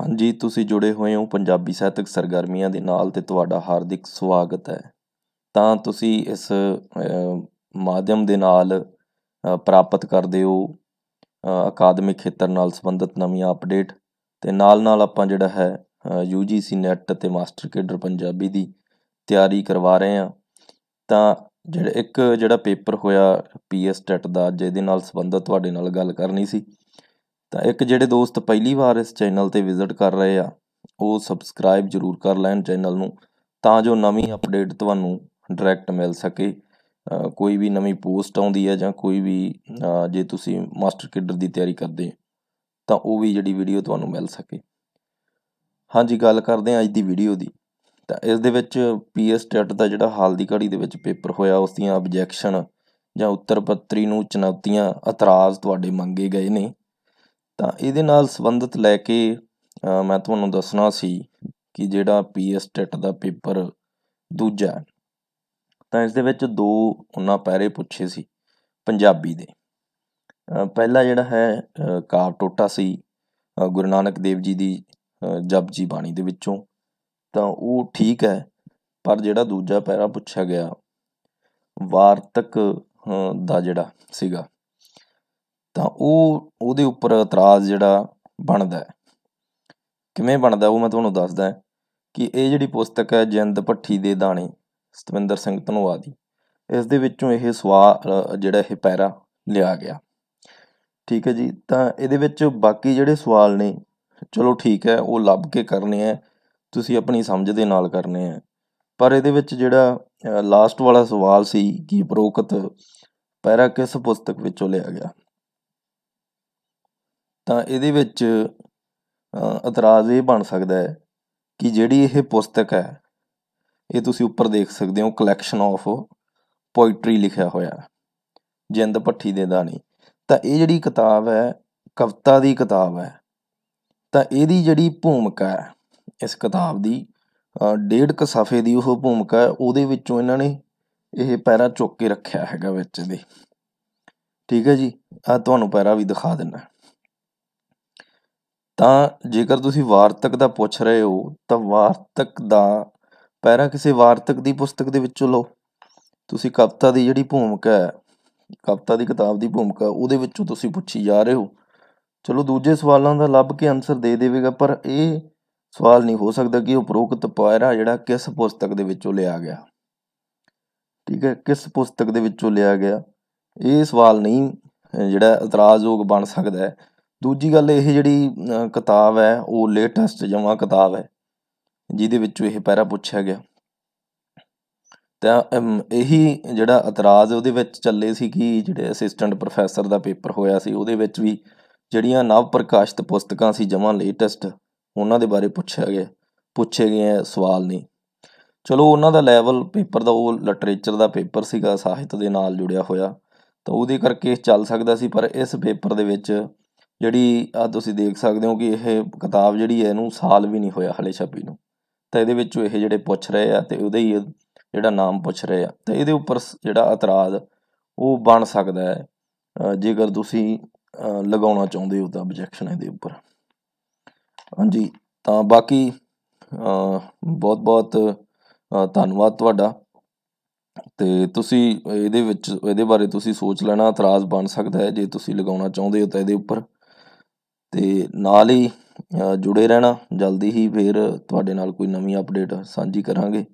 ਹਾਂਜੀ ਤੁਸੀਂ ਜੁੜੇ ਹੋਏ ਹੋ ਪੰਜਾਬੀ ਸਾਹਿਤਕ ਸਰਗਰਮੀਆਂ ਦੇ ਨਾਲ ਤੇ ਤੁਹਾਡਾ ਹਾਰਦਿਕ ਸਵਾਗਤ ਹੈ ਤਾਂ ਤੁਸੀਂ ਇਸ ਮਾਧਿਅਮ ਦੇ ਨਾਲ ਪ੍ਰਾਪਤ ਕਰਦੇ ਹੋ ਅਕਾਦਮਿਕ ਖੇਤਰ ਨਾਲ ਸੰਬੰਧਿਤ ਨਵੀਆਂ ਅਪਡੇਟ ਤੇ ਨਾਲ-ਨਾਲ ਆਪਾਂ ਜਿਹੜਾ ਹੈ UGC ਨੈਟ ਤੇ ਮਾਸਟਰ ਕੇਡਰ ਪੰਜਾਬੀ ਦੀ ਤਿਆਰੀ ਕਰਵਾ ਰਹੇ ਆ ਤਾਂ ਜਿਹੜਾ ਇੱਕ ਜਿਹੜਾ ਪੇਪਰ ਹੋਇਆ ਪੀਐਸ ਟੈਟ e ਦਾ ਜਿਹਦੇ ਨਾਲ ਸੰਬੰਧਿਤ ਤੁਹਾਡੇ ਨਾਲ ਗੱਲ ਕਰਨੀ ਸੀ ਤਾਂ ਇੱਕ ਜਿਹੜੇ ਦੋਸਤ ਪਹਿਲੀ ਵਾਰ ਇਸ ਚੈਨਲ ਤੇ ਵਿਜ਼ਿਟ ਕਰ ਰਹੇ ਆ ਉਹ ਸਬਸਕ੍ਰਾਈਬ ਜਰੂਰ ਕਰ ਲੈਣ ਚੈਨਲ ਨੂੰ ਤਾਂ ਜੋ ਨਵੀਂ ਅਪਡੇਟ ਤੁਹਾਨੂੰ ਡਾਇਰੈਕਟ ਮਿਲ ਸਕੇ ਕੋਈ ਵੀ ਨਵੀਂ ਪੋਸਟ ਆਉਂਦੀ ਹੈ ਜਾਂ ਕੋਈ ਵੀ ਜੇ ਤੁਸੀਂ ਮਾਸਟਰ ਕਿਡਰ ਦੀ ਤਿਆਰੀ ਕਰਦੇ ਤਾਂ ਉਹ ਵੀ ਜਿਹੜੀ ਵੀਡੀਓ ਤੁਹਾਨੂੰ ਮਿਲ ਸਕੇ ਹਾਂਜੀ ਗੱਲ ਕਰਦੇ ਹਾਂ ਅੱਜ ਦੀ ਵੀਡੀਓ ਦੀ ਤਾਂ ਇਸ ਦੇ ਵਿੱਚ ਪੀਐਸ ਟੈਟ ਦਾ ਜਿਹੜਾ ਹਾਲ ਦੀ ਘੜੀ ਦੇ ਵਿੱਚ ਪੇਪਰ ਹੋਇਆ ਉਸ ਦੀਆਂ ਆਬਜੈਕਸ਼ਨ ਜਾਂ ਉੱਤਰ ਪੱਤਰੀ ਨੂੰ ਚੁਣੌਤੀਆਂ ਇਤਰਾਜ਼ ਤੁਹਾਡੇ ਮੰਗੇ ਗਏ ਨੇ ਤਾਂ ਇਹਦੇ ਨਾਲ ਸੰਬੰਧਿਤ ਲੈ ਕੇ ਮੈਂ ਤੁਹਾਨੂੰ ਦੱਸਣਾ ਸੀ ਕਿ ਜਿਹੜਾ ਪੀਐਸ ਟੈਟ ਦਾ ਪੇਪਰ ਦੂਜਾ ਤਾਂ ਇਸ ਦੇ ਵਿੱਚ ਦੋ ਉਹਨਾਂ ਪੈਰੇ ਪੁੱਛੇ ਸੀ ਪੰਜਾਬੀ ਦੇ ਪਹਿਲਾ ਜਿਹੜਾ ਹੈ ਕਾਵ ਟੋਟਾ ਸੀ ਗੁਰੂ ਨਾਨਕ ਦੇਵ ਜੀ ਦੀ ਜਪਜੀ ਬਾਣੀ ਦੇ ਵਿੱਚੋਂ ਤਾਂ ਉਹ ਠੀਕ ਹੈ ਪਰ ਜਿਹੜਾ ਦੂਜਾ ਪੈਰਾ ਪੁੱਛਿਆ ਗਿਆ ਵਾਰਤਕ ਦਾ ਜਿਹੜਾ ਸੀਗਾ ਤਾਂ ਉਹ ਉਹਦੇ ਉੱਪਰ ਇਤਰਾਜ਼ ਜਿਹੜਾ ਬਣਦਾ ਕਿਵੇਂ ਬਣਦਾ ਉਹ ਮੈਂ ਤੁਹਾਨੂੰ ਦੱਸਦਾ ਕਿ ਇਹ ਜਿਹੜੀ ਪੁਸਤਕ ਹੈ ਜਿੰਦ ਭੱਠੀ ਦੇ ਦਾਣੇ ਸਤਵਿੰਦਰ ਸਿੰਘ ਧਨੋਆ ਦੀ ਇਸ ਦੇ ਵਿੱਚੋਂ ਇਹ ਸਵਾਲ ਜਿਹੜਾ ਇਹ ਪੈਰਾ ਲਿਆ ਗਿਆ ਠੀਕ ਹੈ ਜੀ ਤਾਂ ਇਹਦੇ ਵਿੱਚ ਬਾਕੀ ਜਿਹੜੇ ਸਵਾਲ ਨੇ ਚਲੋ ਠੀਕ ਹੈ ਉਹ ਲੱਭ ਕੇ ਕਰਨੇ ਆ ਤੁਸੀਂ ਆਪਣੀ ਸਮਝ ਦੇ ਨਾਲ ਕਰਨੇ ਆ ਪਰ ਇਹਦੇ ਵਿੱਚ ਜਿਹੜਾ ਲਾਸਟ ਵਾਲਾ ਸਵਾਲ ਸੀ ਕਿ ਪ੍ਰੋਕਤ ਪੈਰਾ ਕਿਸ ਪੁਸਤਕ ਵਿੱਚੋਂ ਲਿਆ ਗਿਆ ਤਾਂ ਇਹਦੇ ਵਿੱਚ ਇਤਰਾਜ਼ ਇਹ ਬਣ ਸਕਦਾ ਹੈ ਕਿ ਜਿਹੜੀ ਇਹ ਪੁਸਤਕ ਹੈ ਇਹ ਤੁਸੀਂ ਉੱਪਰ ਦੇਖ ਸਕਦੇ ਹੋ ਕਲੈਕਸ਼ਨ ਆਫ ਪੋਇਟਰੀ ਲਿਖਿਆ ਹੋਇਆ ਜਿੰਦ ਭੱਠੀ ਦੇ ਦਾਣੀ ਤਾਂ ਇਹ ਜਿਹੜੀ ਕਿਤਾਬ ਹੈ ਕਵਿਤਾ ਦੀ ਕਿਤਾਬ ਹੈ ਤਾਂ ਇਹਦੀ ਜਿਹੜੀ ਭੂਮਿਕਾ ਹੈ ਇਸ ਕਿਤਾਬ ਦੀ ਡੇਢ ਕ ਸਫੇ ਦੀ ਉਹ ਭੂਮਿਕਾ ਹੈ ਉਹਦੇ ਵਿੱਚੋਂ ਇਹਨਾਂ ਨੇ ਇਹ ਪੈਰਾ ਚੁੱਕ ਕੇ ਰੱਖਿਆ ਹੈਗਾ ਵਿੱਚ ਦੇ ਠੀਕ ਹੈ ਜੀ ਆ ਤੁਹਾਨੂੰ ਪੈਰਾ ਵੀ ਦਿਖਾ ਦਿੰਦਾ ਤਾਂ ਜੇਕਰ ਤੁਸੀਂ ਵਾਰਤਕ ਦਾ ਪੁੱਛ ਰਹੇ ਹੋ ਤਾਂ ਵਾਰਤਕ ਦਾ ਪੈਰਾ ਕਿਸੇ ਵਾਰਤਕ ਦੀ ਪੁਸਤਕ ਦੇ ਵਿੱਚੋਂ ਲਓ ਤੁਸੀਂ ਕਵਤਾ ਦੀ ਜਿਹੜੀ ਭੂਮਿਕਾ ਹੈ ਕਵਤਾ ਦੀ ਕਿਤਾਬ ਦੀ ਭੂਮਿਕਾ ਉਹਦੇ ਵਿੱਚੋਂ ਤੁਸੀਂ ਪੁੱਛੀ ਜਾ ਰਹੇ ਹੋ ਚਲੋ ਦੂਜੇ ਸਵਾਲਾਂ ਦਾ ਲੱਭ ਕੇ ਆਨਸਰ ਦੇ ਦੇਵੇਗਾ ਪਰ ਇਹ ਸਵਾਲ ਨਹੀਂ ਹੋ ਸਕਦਾ ਕਿ ਉਪਰੋਕਤ ਪੈਰਾ ਜਿਹੜਾ ਕਿਸ ਪੁਸਤਕ ਦੇ ਵਿੱਚੋਂ ਲਿਆ ਗਿਆ ਠੀਕ ਹੈ ਕਿਸ ਪੁਸਤਕ ਦੇ ਵਿੱਚੋਂ ਲਿਆ ਗਿਆ ਇਹ ਸਵਾਲ ਨਹੀਂ ਜਿਹੜਾ ਇਤਰਾਜ਼ਯੋਗ ਬਣ ਸਕਦਾ ਹੈ ਦੂਜੀ ਗੱਲ ਇਹ ਜਿਹੜੀ ਕਿਤਾਬ ਹੈ ਉਹ ਲੇਟੈਸਟ ਜਮਾ ਕਿਤਾਬ ਹੈ ਜਿਹਦੇ ਵਿੱਚੋਂ ਇਹ ਪੈਰਾ ਪੁੱਛਿਆ ਗਿਆ ਤਾਂ ਇਹੀ ਜਿਹੜਾ ਇਤਰਾਜ਼ ਉਹਦੇ ਵਿੱਚ ਚੱਲੇ ਸੀ ਕਿ ਜਿਹੜੇ ਅਸਿਸਟੈਂਟ ਪ੍ਰੋਫੈਸਰ ਦਾ ਪੇਪਰ ਹੋਇਆ ਸੀ ਉਹਦੇ ਵਿੱਚ ਵੀ ਜਿਹੜੀਆਂ ਨਵ ਪ੍ਰਕਾਸ਼ਿਤ ਪੁਸਤਕਾਂ ਸੀ ਜਮਾ ਲੇਟੈਸਟ ਉਹਨਾਂ ਦੇ ਬਾਰੇ ਪੁੱਛਿਆ ਗਿਆ ਪੁੱਛੇ ਗਏ ਸਵਾਲ ਨਹੀਂ ਚਲੋ ਉਹਨਾਂ ਦਾ ਲੈਵਲ ਪੇਪਰ ਦਾ ਉਹ ਲਿਟਰੇਚਰ ਦਾ ਪੇਪਰ ਸੀਗਾ ਸਾਹਿਤ ਦੇ ਨਾਲ ਜੁੜਿਆ ਹੋਇਆ ਤਾਂ ਉਹਦੇ ਕਰਕੇ ਚੱਲ ਸਕਦਾ ਸੀ ਪਰ ਇਸ ਪੇਪਰ ਦੇ ਵਿੱਚ ਜਿਹੜੀ ਆ ਤੁਸੀਂ ਦੇਖ ਸਕਦੇ ਹੋ ਕਿ ਇਹ ਕਿਤਾਬ ਜਿਹੜੀ ਹੈ ਇਹਨੂੰ ਸਾਲ ਵੀ ਨਹੀਂ ਹੋਇਆ ਹਲੇ ਛਪੀ ਨੂੰ ਤਾਂ ਇਹਦੇ ਵਿੱਚੋਂ ਇਹ ਜਿਹੜੇ ਪੁੱਛ ਰਹੇ ਆ ਤੇ ਉਹਦੇ ਹੀ ਜਿਹੜਾ ਨਾਮ ਪੁੱਛ ਰਹੇ ਆ ਤਾਂ ਇਹਦੇ ਉੱਪਰ ਜਿਹੜਾ ਇਤਰਾਜ਼ ਉਹ ਬਣ ਸਕਦਾ ਹੈ ਜੇਕਰ ਤੁਸੀਂ ਲਗਾਉਣਾ ਚਾਹੁੰਦੇ ਹੋ ਤਾਂ ਆਬਜੈਕਸ਼ਨ ਇਹਦੇ ਉੱਪਰ ਹਾਂਜੀ ਤਾਂ ਬਾਕੀ ਬਹੁਤ ਬਹੁਤ ਧੰਨਵਾਦ ਤੁਹਾਡਾ ਤੇ ਤੁਸੀਂ ਇਹਦੇ ਵਿੱਚ ਇਹਦੇ ਬਾਰੇ ਤੁਸੀਂ ਸੋਚ ਲੈਣਾ ਇਤਰਾਜ਼ ਬਣ ਸਕਦਾ ਹੈ ਜੇ ਤੁਸੀਂ ਲਗਾਉਣਾ ਚਾਹੁੰਦੇ ਹੋ ਤਾਂ ਇਹਦੇ ਉੱਪਰ ਤੇ ਨਾਲ ਹੀ ਜੁੜੇ ਰਹਿਣਾ ਜਲਦੀ ਹੀ ਫੇਰ ਤੁਹਾਡੇ ਨਾਲ ਕੋਈ ਨਵੀਂ ਅਪਡੇਟ ਸਾਂਝੀ ਕਰਾਂਗੇ